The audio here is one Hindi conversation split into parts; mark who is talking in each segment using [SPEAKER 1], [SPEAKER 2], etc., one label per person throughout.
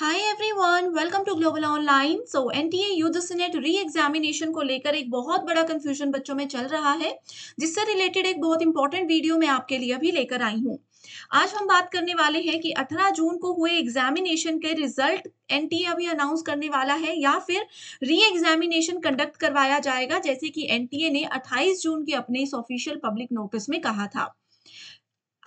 [SPEAKER 1] high everyone welcome to global online so N T NTA youth reexamination को लेकर एक बहुत बड़ा कन्फ्यूजन बच्चों में चल रहा है जिससे रिलेटेड एक बहुत इंपॉर्टेंट वीडियो मैं आपके लिए अभी लेकर आई हूँ आज हम बात करने वाले हैं कि 18 जून को हुए एग्जामिनेशन के रिजल्ट एन टी ए अभी अनाउंस करने वाला है या फिर री एग्जामिनेशन कंडक्ट करवाया जाएगा जैसे कि एन टी ए ने अट्ठाईस जून के अपने इस ऑफिशियल पब्लिक नोटिस में कहा था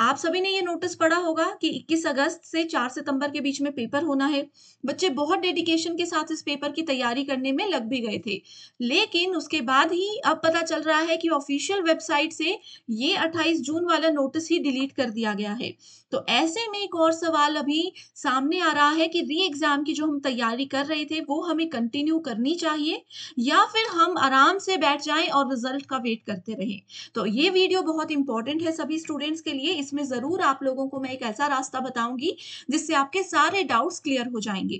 [SPEAKER 1] आप सभी ने ये नोटिस पढ़ा होगा कि 21 अगस्त से 4 सितंबर के बीच में पेपर होना है बच्चे बहुत डेडिकेशन के साथ इस पेपर की तैयारी करने में लग भी गए थे लेकिन उसके बाद ही अब पता चल रहा है कि ऑफिशियल वेबसाइट से ये 28 जून वाला नोटिस ही डिलीट कर दिया गया है तो ऐसे में एक और सवाल अभी सामने आ रहा है कि री एग्जाम की जो हम तैयारी कर रहे थे वो हमें कंटिन्यू करनी चाहिए या फिर हम आराम से बैठ जाएं और रिजल्ट का वेट करते रहें तो ये वीडियो बहुत इंपॉर्टेंट है सभी स्टूडेंट्स के लिए इस इसमें जरूर आप लोगों को मैं एक ऐसा रास्ता बताऊंगी जिससे आपके सारे डाउट्स क्लियर हो जाएंगे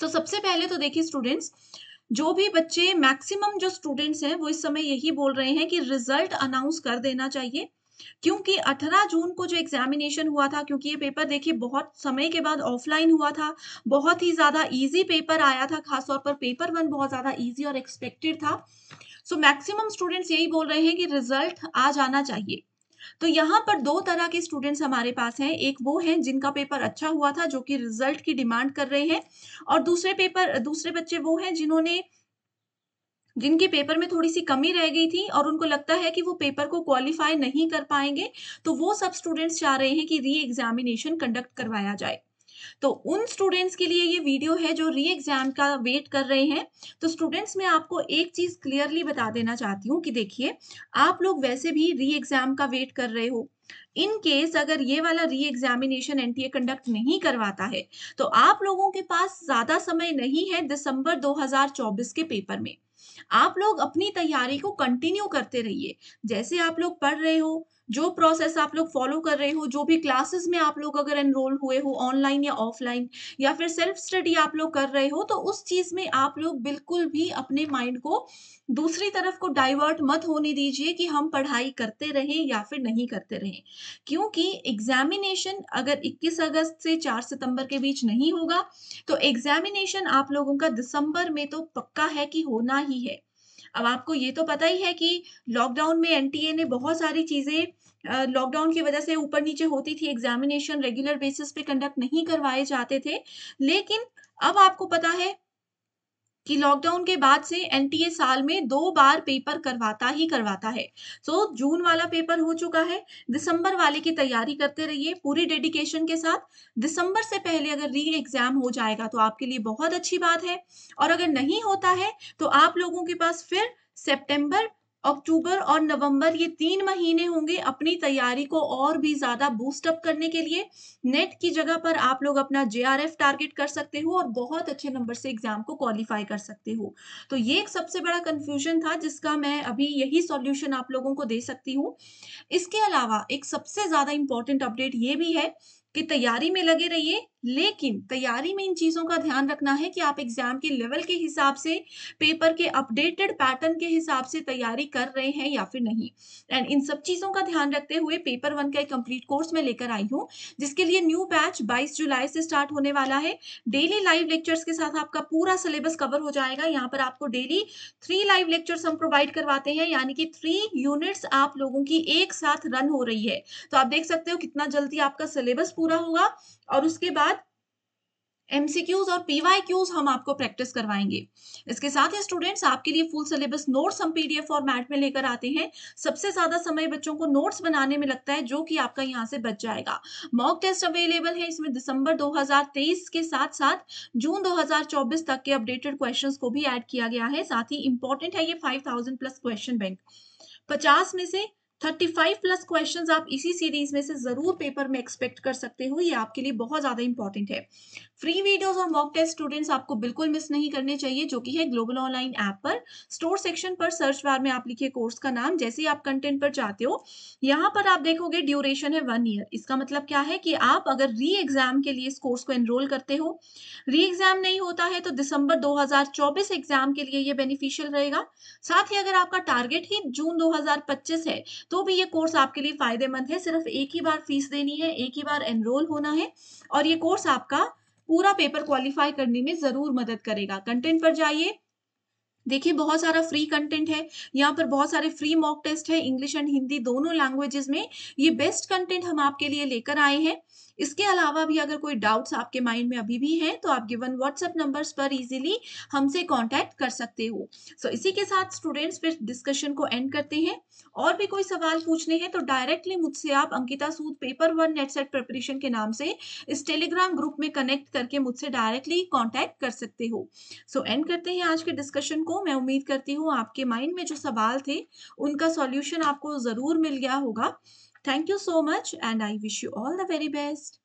[SPEAKER 1] सो so, सबसे पहले तो देखिए स्टूडेंट्स जो भी बच्चे मैक्सिमम जो स्टूडेंट्स हैं वो इस समय यही बोल रहे हैं कि रिजल्ट अनाउंस कर देना चाहिए क्योंकि 18 जून को जो एग्जामिनेशन हुआ था क्योंकि ये पेपर देखिए बहुत समय के बाद ऑफलाइन हुआ था बहुत ही ज्यादा इजी पेपर आया था खासतौर पर पेपर वन बहुत ज्यादा इजी और एक्सपेक्टेड था सो मैक्सिमम स्टूडेंट्स यही बोल रहे हैं कि रिजल्ट आ जाना चाहिए तो यहाँ पर दो तरह के स्टूडेंट्स हमारे पास हैं एक वो हैं जिनका पेपर अच्छा हुआ था जो कि रिजल्ट की डिमांड कर रहे हैं और दूसरे पेपर दूसरे बच्चे वो हैं जिन्होंने जिनके पेपर में थोड़ी सी कमी रह गई थी और उनको लगता है कि वो पेपर को क्वालिफाई नहीं कर पाएंगे तो वो सब स्टूडेंट्स चाह रहे हैं कि री एग्जामिनेशन कंडक्ट करवाया जाए तो उन स्टूडेंट्स के लिए ये वीडियो है जो री एग्जाम का वेट कर रहे हैं तो स्टूडेंट्स मैं आपको एक चीज क्लियरली बता देना चाहती हूँ कि देखिए आप लोग वैसे भी री एग्जाम का वेट कर रहे हो इन केस अगर ये वाला री एग्जामिनेशन एनटीए कंडक्ट नहीं करवाता है तो आप लोगों के पास ज्यादा समय नहीं है दिसंबर 2024 के पेपर में आप लोग अपनी तैयारी को कंटिन्यू करते रहिए जैसे आप लोग पढ़ रहे हो जो प्रोसेस आप लोग फॉलो कर रहे हो जो भी क्लासेस में आप लोग अगर एनरोल हुए हो ऑनलाइन या ऑफलाइन या फिर सेल्फ स्टडी आप लोग कर रहे हो तो उस चीज में आप लोग बिल्कुल भी अपने माइंड को दूसरी तरफ को डाइवर्ट मत होने दीजिए कि हम पढ़ाई करते रहें या फिर नहीं करते रहें क्योंकि एग्जामिनेशन अगर 21 अगस्त से 4 सितंबर के बीच नहीं होगा तो एग्जामिनेशन आप लोगों का दिसंबर में तो पक्का है कि होना ही है अब आपको ये तो पता ही है कि लॉकडाउन में एनटीए ने बहुत सारी चीज़ें लॉकडाउन की वजह से ऊपर नीचे होती थी एग्जामिनेशन रेगुलर बेसिस पे कंडक्ट नहीं करवाए जाते थे लेकिन अब आपको पता है कि लॉकडाउन के बाद से एनटीए साल में दो बार पेपर करवाता ही करवाता है सो so, जून वाला पेपर हो चुका है दिसंबर वाले की तैयारी करते रहिए पूरी डेडिकेशन के साथ दिसंबर से पहले अगर री एग्जाम हो जाएगा तो आपके लिए बहुत अच्छी बात है और अगर नहीं होता है तो आप लोगों के पास फिर सेप्टेम्बर अक्टूबर और नवंबर ये तीन महीने होंगे अपनी तैयारी को और भी ज्यादा बूस्टअप करने के लिए नेट की जगह पर आप लोग अपना जे टारगेट कर सकते हो और बहुत अच्छे नंबर से एग्जाम को क्वालिफाई कर सकते हो तो ये एक सबसे बड़ा कंफ्यूजन था जिसका मैं अभी यही सॉल्यूशन आप लोगों को दे सकती हूँ इसके अलावा एक सबसे ज्यादा इंपॉर्टेंट अपडेट ये भी है कि तैयारी में लगे रहिए लेकिन तैयारी में इन चीज़ों का ध्यान रखना है कि आप एग्जाम के लेवल के हिसाब से पेपर के अपडेटेड पैटर्न के हिसाब से तैयारी कर रहे हैं या फिर नहीं एंड इन सब चीज़ों का ध्यान रखते हुए पेपर वन का एक कंप्लीट कोर्स में लेकर आई हूँ जिसके लिए न्यू बैच 22 जुलाई से स्टार्ट होने वाला है डेली लाइव लेक्चर्स के साथ आपका पूरा सिलेबस कवर हो जाएगा यहाँ पर आपको डेली थ्री लाइव लेक्चर्स हम प्रोवाइड करवाते हैं यानी कि थ्री यूनिट्स आप लोगों की एक साथ रन हो रही है तो आप देख सकते हो कितना जल्दी आपका सिलेबस पूरा पूरा हुआ और उसके बाद एमसीक्यूज और पीवाईक्यूज हम आपको प्रैक्टिस करवाएंगे इसके साथ ही स्टूडेंट्स आपके लिए फुल सिलेबस नोट्स हम पीडीएफ फॉर्मेट में लेकर आते हैं सबसे ज्यादा समय बच्चों को नोट्स बनाने में लगता है जो कि आपका यहाँ से बच जाएगा मॉक टेस्ट अवेलेबल है इसमें दिसंबर 2023 के साथ साथ जून 2024 तक के अपडेटेड क्वेश्चन को भी एड किया गया है साथ ही इंपॉर्टेंट है ये फाइव प्लस क्वेश्चन बैंक पचास में से थर्टी फाइव प्लस क्वेश्चन आप इसी सीरीज में से जरूर पेपर में एक्सपेक्ट कर सकते हो ये आपके लिए बहुत ज्यादा इंपॉर्टेंट है फ्री वीडियोस और मॉक टेस्ट स्टूडेंट्स आपको बिल्कुल मिस नहीं करने चाहिए जो कि है ग्लोबल ऑनलाइन ऐप पर स्टोर सेक्शन पर सर्च बार में आप लिखिए कोर्स का नाम जैसे ही आप कंटेंट पर जाते हो यहाँ पर आप देखोगे ड्यूरेशन है वन ईयर इसका मतलब क्या है कि आप अगर री एग्जाम के लिए इस कोर्स को एनरोल करते हो री एग्जाम नहीं होता है तो दिसंबर दो एग्जाम के लिए ये बेनिफिशियल रहेगा साथ ही अगर आपका टारगेट ही जून दो है तो भी ये कोर्स आपके लिए फायदेमंद है सिर्फ एक ही बार फीस देनी है एक ही बार एनरोल होना है और ये कोर्स आपका पूरा पेपर क्वालिफाई करने में जरूर मदद करेगा कंटेंट पर जाइए देखिए बहुत सारा फ्री कंटेंट है यहाँ पर बहुत सारे फ्री मॉक टेस्ट है इंग्लिश एंड हिंदी दोनों लैंग्वेजेस में ये बेस्ट कंटेंट हम आपके लिए लेकर आए हैं इसके अलावा भी अगर कोई डाउट्स आपके माइंड में अभी भी हैं तो आप गिवन व्हाट्सएप नंबर्स पर इजीली हमसे कांटेक्ट कर सकते हो सो so, इसी के साथ स्टूडेंट्स फिर डिस्कशन को एंड करते हैं और भी कोई सवाल पूछने हैं तो डायरेक्टली मुझसे आप Ankita Sood paper one NET SET preparation के नाम से इस टेलीग्राम ग्रुप में कनेक्ट करके मुझसे डायरेक्टली कॉन्टैक्ट कर सकते हो सो so, एंड करते हैं आज के डिस्कशन को मैं उम्मीद करती हूँ आपके माइंड में जो सवाल थे उनका सॉल्यूशन आपको ज़रूर मिल गया होगा thank you so much and I wish you all the very best